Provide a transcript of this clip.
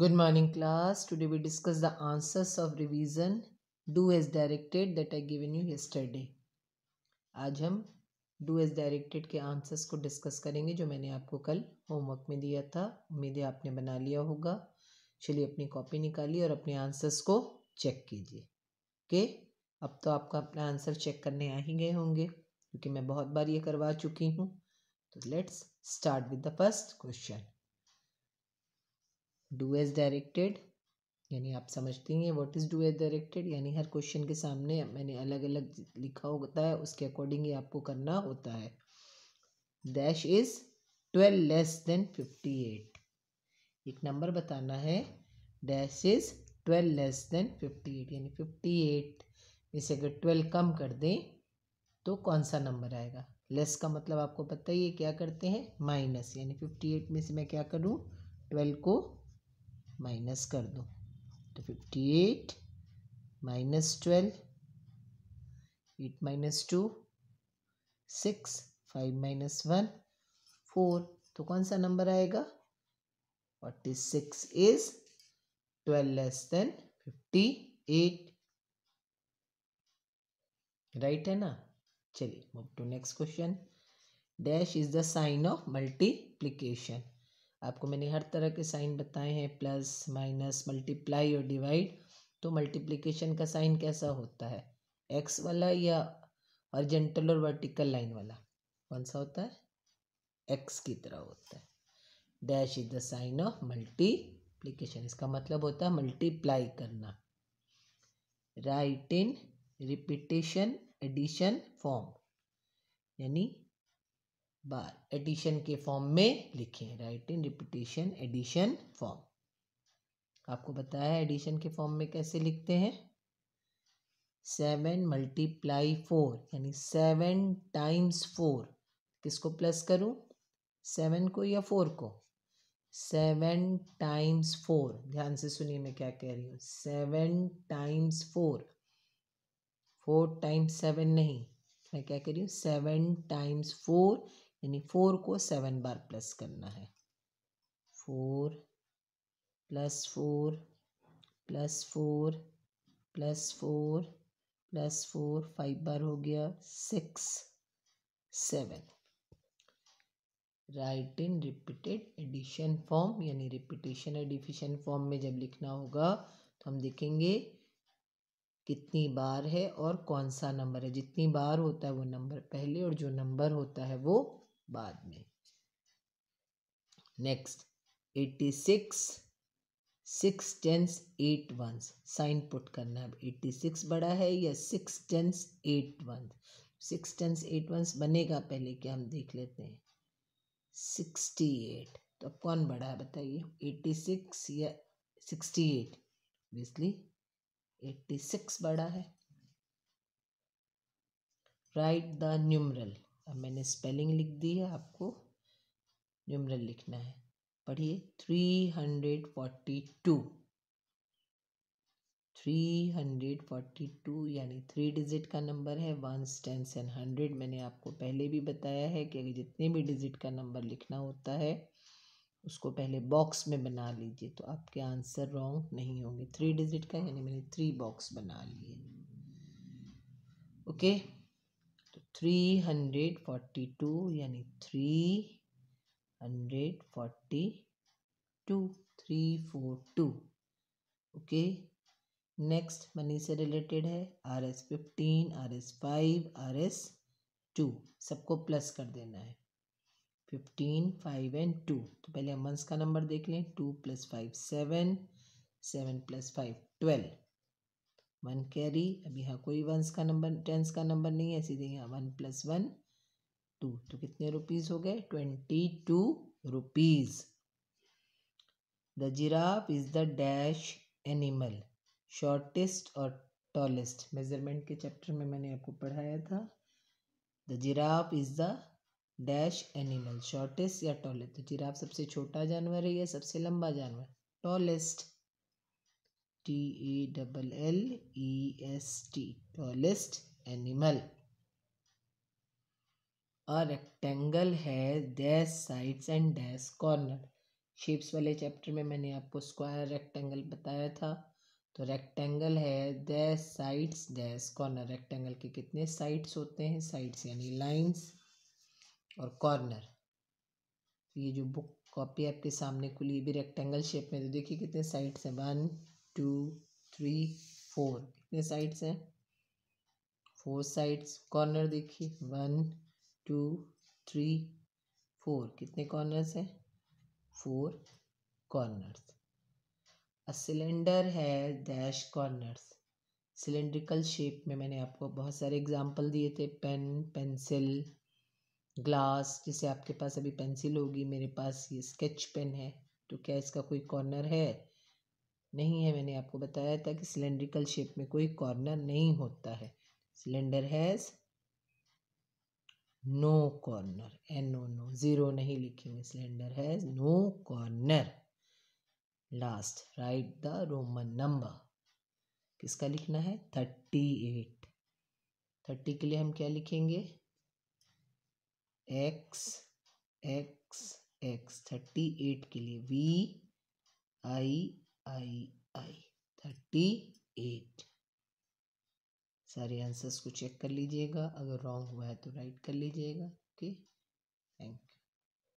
Good morning class. Today we discuss the answers of revision do as directed that I given you yesterday. आज हम do as directed के answers को discuss करेंगे जो मैंने आपको कल होमवर्क में दिया था उम्मीद है आपने बना लिया होगा चलिए अपनी कॉपी निकालिए और अपने आंसर्स को चेक कीजिए ओके अब तो आपका अपना आंसर चेक करने आ ही गए होंगे क्योंकि मैं बहुत बार ये करवा चुकी हूँ तो let's start with the first question do as directed यानी आप समझती हैं what is do as directed यानी हर क्वेश्चन के सामने मैंने अलग अलग लिखा होता है उसके अकॉर्डिंग ही आपको करना होता है dash is twelve less than fifty eight एक नंबर बताना है dash is twelve less than fifty eight यानी फिफ्टी एट में से अगर ट्वेल्व कम कर दें तो कौन सा नंबर आएगा लेस का मतलब आपको पता ही है क्या करते हैं माइनस यानी फिफ्टी एट में से मैं क्या करूँ ट्वेल्व को माइनस कर दो तो fifty eight minus twelve eight minus two six five minus one four तो कौन सा नंबर आएगा forty six is twelve less than fifty eight right है ना चलिए move to next question dash is the sign of multiplication आपको मैंने हर तरह के साइन बताए हैं प्लस माइनस मल्टीप्लाई और डिवाइड तो मल्टीप्लिकेशन का साइन कैसा होता है एक्स वाला या ऑरिजेंटल और वर्टिकल लाइन वाला कौन सा होता है एक्स की तरह होता है dash is the sign of multiplication इसका मतलब होता है मल्टीप्लाई करना write in repetition addition form यानी बार एडिशन के फॉर्म में लिखें write in repetition addition form आपको बताया है एडिशन के फॉर्म में कैसे लिखते हैं सेवन मल्टीप्लाई फोर यानी सेवन टाइम्स फोर किसको प्लस करूं सेवन को या फोर को सेवन टाइम्स फोर ध्यान से सुनिए मैं क्या कह रही हूँ seven times four four times seven नहीं मैं क्या कह रही हूँ सेवन टाइम्स फोर यानी फोर को सेवन बार प्लस करना है four plus four plus four plus four plus four five बार हो गया six seven write in repeated addition form यानी रिपीटेशन एडिफिशन डिफिशन फॉर्म में जब लिखना होगा तो हम देखेंगे कितनी बार है और कौन सा नंबर है जितनी बार होता है वो नंबर पहले और जो नंबर होता है वो बाद में next eighty six six tens eight ones sign put करना है एट्टी सिक्स बड़ा है या six tens eight ones six tens eight ones बनेगा पहले क्या हम देख लेते हैं सिक्सटी एट तो अब कौन बड़ा है बताइए एट्टी सिक्स या sixty eight obviously eighty six बड़ा है राइट द न्यूमरल अब मैंने स्पेलिंग लिख दी है आपको जुमरन लिखना है पढ़िए three hundred forty two three hundred forty two यानी थ्री डिजिट का नंबर है वंस टेंस एंड हंड्रेड मैंने आपको पहले भी बताया है कि अगर जितने भी डिजिट का नंबर लिखना होता है उसको पहले बॉक्स में बना लीजिए तो आपके आंसर रॉन्ग नहीं होंगे थ्री डिजिट का यानी मैंने थ्री बॉक्स बना लिए okay okay? Three hundred forty two यानी three hundred forty two three four two okay next money से रिलेटेड है R S fifteen R S five R S two सबको प्लस कर देना है फिफ्टीन फाइव एंड टू तो पहले हम मंथ्स का नंबर देख लें two plus five seven seven plus five twelve one carry अब यहाँ कोई वंस का नंबर टेंस का नंबर नहीं है सीधे यहाँ वन प्लस वन टू तो कितने रुपीज़ हो गए twenty two rupees the giraffe is the dash animal shortest और टॉलेस्ट मेजरमेंट के चैप्टर में मैंने आपको पढ़ाया था the giraffe is the dash animal shortest या टॉलेस्ट तो जिराफ सबसे छोटा जानवर है या सबसे लंबा जानवर tallest T A double L E S T tallest animal a rectangle है dash sides and dash corner shapes वाले चैप्टर में मैंने आपको स्क्वायर रेक्टेंगल बताया था तो रेक्टेंगल है dash sides dash corner rectangle के कितने साइड्स होते हैं साइड्स यानी लाइंस और कॉर्नर तो ये जो बुक कॉपी आपके सामने खुली भी रेक्टेंगल शेप में तो देखिए कितने साइड्स हैं वन टू थ्री फोर कितने साइड्स हैं फोर साइड्स कॉर्नर देखिए वन टू थ्री फोर कितने कॉर्नर्स हैं फोर कॉर्नर्स अ सिलेंडर है डैश कॉर्नर्स सिलेंड्रिकल शेप में मैंने आपको बहुत सारे एग्जाम्पल दिए थे पेन पेंसिल ग्लास जैसे आपके पास अभी पेंसिल होगी मेरे पास ये स्केच पेन है तो क्या इसका कोई कॉर्नर है नहीं है मैंने आपको बताया था कि सिलेंड्रिकल शेप में कोई कॉर्नर नहीं होता है cylinder has no corner N O no zero नहीं लिखे हुए cylinder has no corner last right the Roman number किसका लिखना है थर्टी एट थर्टी के लिए हम क्या लिखेंगे X X X thirty eight के लिए V I I I thirty eight सारे आंसर्स को चेक कर लीजिएगा अगर रॉन्ग हुआ है तो राइट कर लीजिएगा ओके